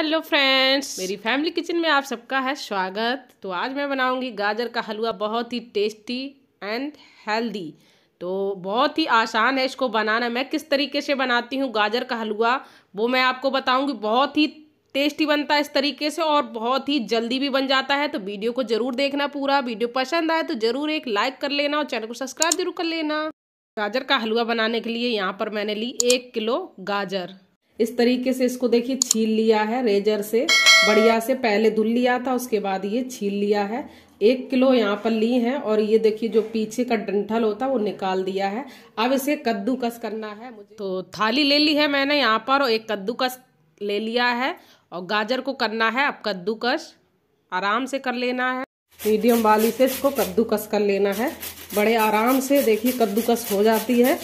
Hello friends मेरी family kitchen में आप सबका है स्वागत तो आज मैं बनाऊंगी गाजर का हलवा बहुत ही टेस्टी एंड हेल्दी तो बहुत ही आसान है इसको बनाना मैं किस तरीके से बनाती हूँ गाजर का हलवा वो मैं आपको बताऊंगी बहुत ही टेस्टी बनता है इस तरीके से और बहुत ही जल्दी भी बन जाता है तो वीडियो को ज़रूर देखना पूरा वीडियो पसंद आए तो ज़रूर एक लाइक कर लेना और चैनल को सब्सक्राइब जरूर कर लेना गाजर का हलवा बनाने के लिए यहाँ पर मैंने ली एक किलो गाजर इस तरीके से इसको देखिए छील लिया है रेजर से बढ़िया से पहले धुल लिया था उसके बाद ये छील लिया है एक किलो यहाँ पर ली है और ये देखिए जो पीछे का डंठल होता है वो निकाल दिया है अब इसे कद्दूकस करना है मुझे तो थाली ले ली है मैंने यहाँ पर और एक कद्दूकस ले लिया है और गाजर को करना है अब कद्दूकस आराम से कर लेना है मीडियम वाली से इसको कद्दूकस कर लेना है बड़े आराम से देखिए कद्दूकस हो जाती है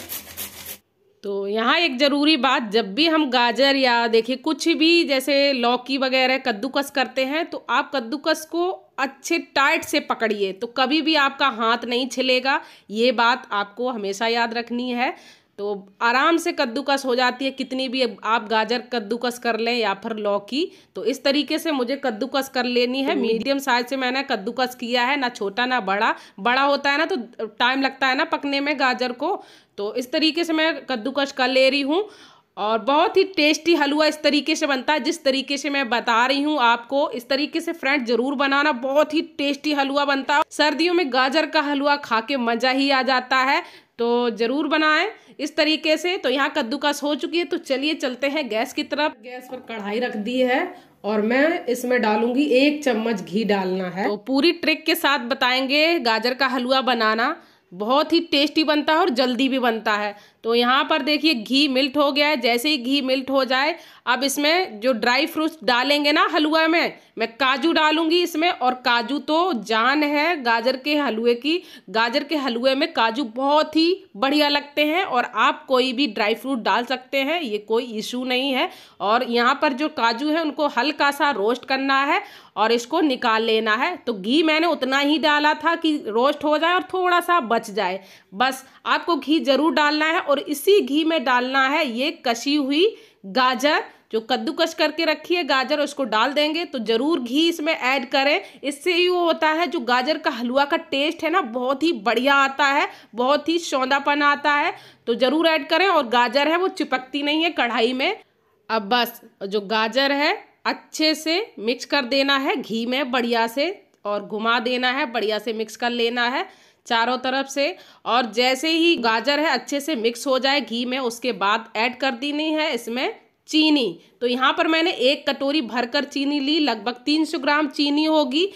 तो यहाँ एक ज़रूरी बात जब भी हम गाजर या देखिए कुछ भी जैसे लौकी वगैरह कद्दूकस करते हैं तो आप कद्दूकस को अच्छे टाइट से पकड़िए तो कभी भी आपका हाथ नहीं छिलेगा ये बात आपको हमेशा याद रखनी है तो आराम से कद्दूकस हो जाती है कितनी भी आप गाजर कद्दूकस कर लें या फिर लौकी तो इस तरीके से मुझे कद्दूकस कर लेनी है तो मीडियम साइज से मैंने कद्दूकस किया है ना छोटा ना बड़ा बड़ा होता है ना तो टाइम लगता है ना पकने में गाजर को तो इस तरीके से मैं कद्दूकस कर ले रही हूँ और बहुत ही टेस्टी हलवा इस तरीके से बनता है जिस तरीके से मैं बता रही हूँ आपको इस तरीके से फ्रेंड जरूर बनाना बहुत ही टेस्टी हलवा बनता है सर्दियों में गाजर का हलवा खा के मज़ा ही आ जाता है तो ज़रूर बनाएं इस तरीके से तो यहाँ कद्दूकस हो चुकी है तो चलिए चलते हैं गैस की तरफ गैस पर कढ़ाई रख दी है और मैं इसमें डालूंगी एक चम्मच घी डालना है तो पूरी ट्रिक के साथ बताएंगे गाजर का हलवा बनाना बहुत ही टेस्टी बनता है और जल्दी भी बनता है तो यहाँ पर देखिए घी मिल्ट हो गया है जैसे ही घी मिल्ट हो जाए अब इसमें जो ड्राई फ्रूट्स डालेंगे ना हलवा में मैं काजू डालूंगी इसमें और काजू तो जान है गाजर के हलवे की गाजर के हलवे में काजू बहुत ही बढ़िया लगते हैं और आप कोई भी ड्राई फ्रूट डाल सकते हैं ये कोई इशू नहीं है और यहाँ पर जो काजू है उनको हल्का सा रोस्ट करना है और इसको निकाल लेना है तो घी मैंने उतना ही डाला था कि रोस्ट हो जाए और थोड़ा सा बच जाए बस आपको घी ज़रूर डालना है और इसी घी में डालना है ये कसी हुई गाजर जो कद्दूकस करके रखी है गाजर उसको डाल देंगे तो ज़रूर घी इसमें ऐड करें इससे ही वो होता है जो गाजर का हलवा का टेस्ट है ना बहुत ही बढ़िया आता है बहुत ही सौंदापन आता है तो ज़रूर ऐड करें और गाजर है वो चिपकती नहीं है कढ़ाई में अब बस जो गाजर है अच्छे से मिक्स कर देना है घी में बढ़िया से और घुमा देना है बढ़िया से मिक्स कर लेना है चारों तरफ से और जैसे ही गाजर है अच्छे से मिक्स हो जाए घी में उसके बाद ऐड कर देनी है इसमें चीनी तो यहाँ पर मैंने एक कटोरी भरकर चीनी ली लगभग तीन सौ ग्राम चीनी होगी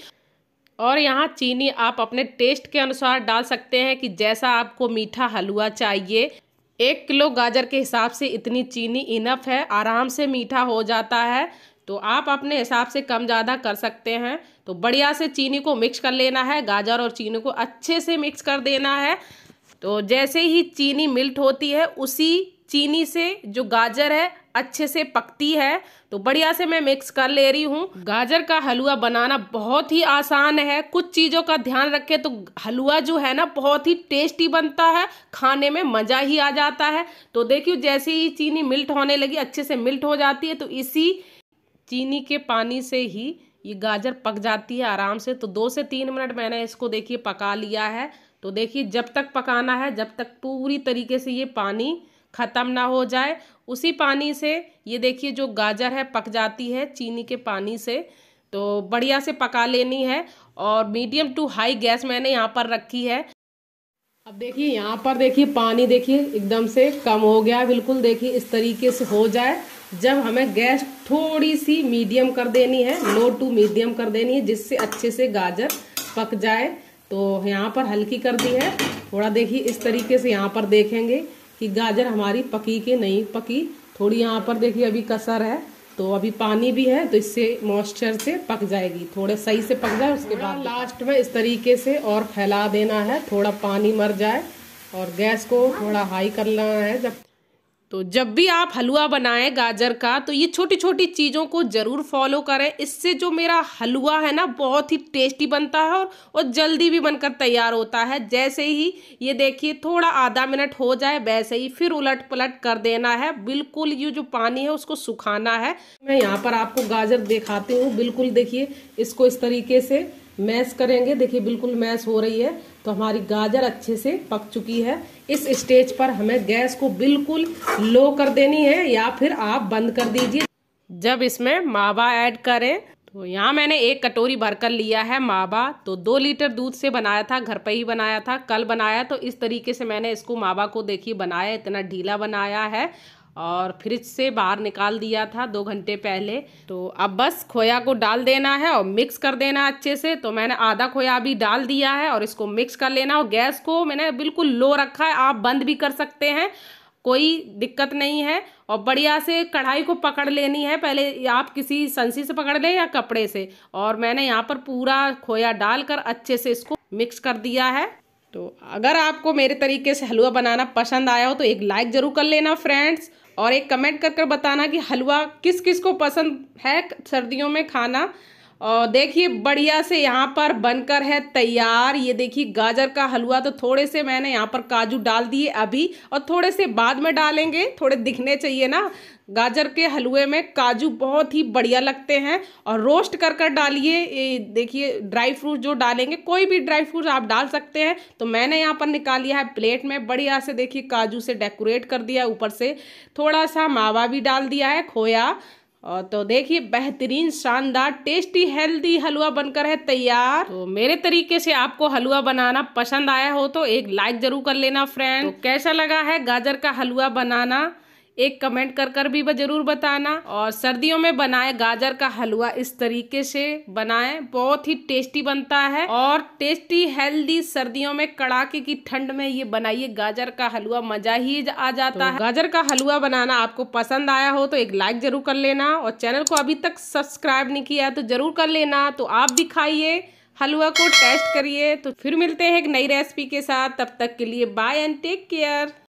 और यहाँ चीनी आप अपने टेस्ट के अनुसार डाल सकते हैं कि जैसा आपको मीठा हलवा चाहिए एक किलो गाजर के हिसाब से इतनी चीनी इनफ है आराम से मीठा हो जाता है तो आप अपने हिसाब से कम ज़्यादा कर सकते हैं तो बढ़िया से चीनी को मिक्स कर लेना है गाजर और चीनी को अच्छे से मिक्स कर देना है तो जैसे ही चीनी मिल्ट होती है उसी चीनी से जो गाजर है अच्छे से पकती है तो बढ़िया से मैं मिक्स कर ले रही हूँ गाजर का हलवा बनाना बहुत ही आसान है कुछ चीज़ों का ध्यान रखें तो हलवा जो है ना बहुत ही टेस्टी बनता है खाने में मज़ा ही आ जाता है तो देखिए जैसे ही चीनी मिल्ट होने लगी अच्छे से मिल्ट हो जाती है तो इसी चीनी के पानी से ही ये गाजर पक जाती है आराम से तो दो से तीन मिनट मैंने इसको देखिए पका लिया है तो देखिए जब तक पकाना है जब तक पूरी तरीके से ये पानी ख़त्म ना हो जाए उसी पानी से ये देखिए जो गाजर है पक जाती है चीनी के पानी से तो बढ़िया से पका लेनी है और मीडियम टू हाई गैस मैंने यहाँ पर रखी है अब देखिए यहाँ पर देखिए पानी देखिए एकदम से कम हो गया बिल्कुल देखिए इस तरीके से हो जाए जब हमें गैस थोड़ी सी मीडियम कर देनी है लो टू मीडियम कर देनी है जिससे अच्छे से गाजर पक जाए तो यहाँ पर हल्की कर दी है थोड़ा देखिए इस तरीके से यहाँ पर देखेंगे कि गाजर हमारी पकी के नहीं पकी थोड़ी यहाँ पर देखिए अभी कसर है तो अभी पानी भी है तो इससे मॉइस्चर से पक जाएगी थोड़े सही से पक जाए उसके बाद लास्ट हाँ। में इस तरीके से और फैला देना है थोड़ा पानी मर जाए और गैस को थोड़ा हाई कर लेना है जब तो जब भी आप हलवा बनाएं गाजर का तो ये छोटी छोटी चीज़ों को ज़रूर फॉलो करें इससे जो मेरा हलवा है ना बहुत ही टेस्टी बनता है और और जल्दी भी बनकर तैयार होता है जैसे ही ये देखिए थोड़ा आधा मिनट हो जाए वैसे ही फिर उलट पलट कर देना है बिल्कुल ये जो पानी है उसको सुखाना है मैं यहाँ पर आपको गाजर दिखाती हूँ बिल्कुल देखिए इसको इस तरीके से मैश करेंगे देखिए बिल्कुल मैश हो रही है तो हमारी गाजर अच्छे से पक चुकी है इस स्टेज पर हमें गैस को बिल्कुल लो कर देनी है या फिर आप बंद कर दीजिए जब इसमें मावा ऐड करें तो यहाँ मैंने एक कटोरी भरकर लिया है मावा तो दो लीटर दूध से बनाया था घर पर ही बनाया था कल बनाया तो इस तरीके से मैंने इसको मावा को देखिए बनाया इतना ढीला बनाया है और फ्रिज से बाहर निकाल दिया था दो घंटे पहले तो अब बस खोया को डाल देना है और मिक्स कर देना अच्छे से तो मैंने आधा खोया अभी डाल दिया है और इसको मिक्स कर लेना और गैस को मैंने बिल्कुल लो रखा है आप बंद भी कर सकते हैं कोई दिक्कत नहीं है और बढ़िया से कढ़ाई को पकड़ लेनी है पहले आप किसी संसी से पकड़ लें या कपड़े से और मैंने यहाँ पर पूरा खोया डालकर अच्छे से इसको मिक्स कर दिया है तो अगर आपको मेरे तरीके से हलवा बनाना पसंद आया हो तो एक लाइक ज़रूर कर लेना फ्रेंड्स और एक कमेंट कर कर बताना कि हलवा किस किस को पसंद है सर्दियों में खाना और देखिए बढ़िया से यहाँ पर बनकर है तैयार ये देखिए गाजर का हलवा तो थोड़े से मैंने यहाँ पर काजू डाल दिए अभी और थोड़े से बाद में डालेंगे थोड़े दिखने चाहिए ना गाजर के हलवे में काजू बहुत ही बढ़िया लगते हैं और रोस्ट कर कर डालिए देखिए ड्राई फ्रूट जो डालेंगे कोई भी ड्राई फ्रूट आप डाल सकते हैं तो मैंने यहाँ पर निकाल लिया है प्लेट में बढ़िया से देखिए काजू से डेकोरेट कर दिया है ऊपर से थोड़ा सा मावा भी डाल दिया है खोया और तो देखिए बेहतरीन शानदार टेस्टी हेल्दी हलवा बनकर है तैयार तो मेरे तरीके से आपको हलवा बनाना पसंद आया हो तो एक लाइक जरूर कर लेना फ्रेंड तो कैसा लगा है गाजर का हलवा बनाना एक कमेंट कर कर भी ज़रूर बताना और सर्दियों में बनाए गाजर का हलवा इस तरीके से बनाए बहुत ही टेस्टी बनता है और टेस्टी हेल्दी सर्दियों में कड़ाके की ठंड में ये बनाइए गाजर का हलवा मजा ही आ जाता तो है गाजर का हलवा बनाना आपको पसंद आया हो तो एक लाइक जरूर कर लेना और चैनल को अभी तक सब्सक्राइब नहीं किया तो जरूर कर लेना तो आप भी खाइए हलवा को टेस्ट करिए तो फिर मिलते हैं एक नई रेसिपी के साथ तब तक के लिए बाय एंड टेक केयर